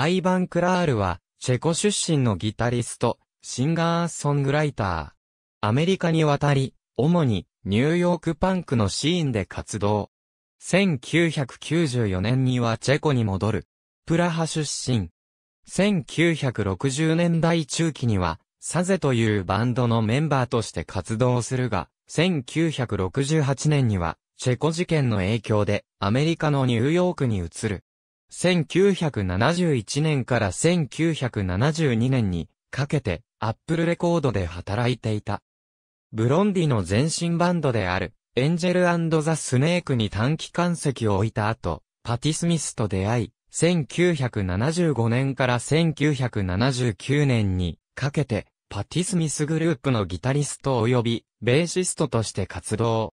アイヴァン・クラールは、チェコ出身のギタリスト、シンガーソングライター。アメリカに渡り、主にニューヨークパンクのシーンで活動。1994年にはチェコに戻る。プラハ出身。1960年代中期には、サゼというバンドのメンバーとして活動するが、1968年には、チェコ事件の影響でアメリカのニューヨークに移る。1971年から1972年にかけてアップルレコードで働いていた。ブロンディの前身バンドであるエンジェルザ・スネークに短期間席を置いた後、パティ・スミスと出会い、1975年から1979年にかけてパティ・スミスグループのギタリスト及びベーシストとして活動。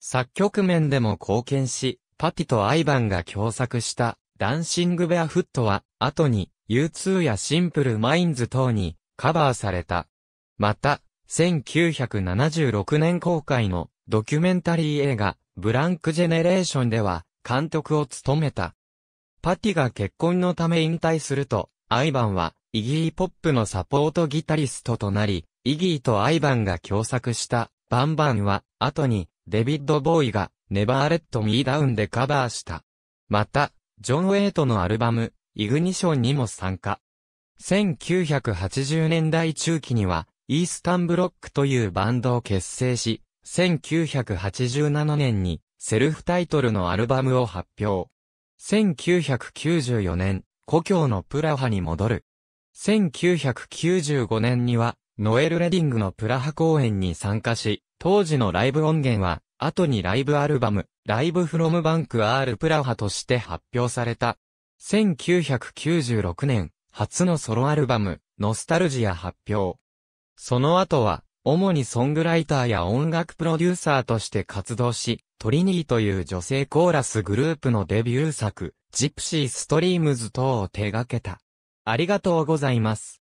作曲面でも貢献し、パティとアイバンが共作したダンシングベアフットは、後に U2 やシンプルマインズ等にカバーされた。また、1976年公開のドキュメンタリー映画、ブランクジェネレーションでは、監督を務めた。パティが結婚のため引退すると、アイバンは、イギー・ポップのサポートギタリストとなり、イギーとアイバンが共作した、バンバンは、後に、デビッド・ボーイが、ネバーレット・ミー・ダウンでカバーした。また、ジョン・ウェイトのアルバム、イグニションにも参加。1980年代中期には、イースタンブロックというバンドを結成し、1987年にセルフタイトルのアルバムを発表。1994年、故郷のプラハに戻る。1995年には、ノエル・レディングのプラハ公演に参加し、当時のライブ音源は、後にライブアルバム、ライブフロムバンク R プラハとして発表された。1996年、初のソロアルバム、ノスタルジア発表。その後は、主にソングライターや音楽プロデューサーとして活動し、トリニーという女性コーラスグループのデビュー作、ジプシーストリームズ等を手掛けた。ありがとうございます。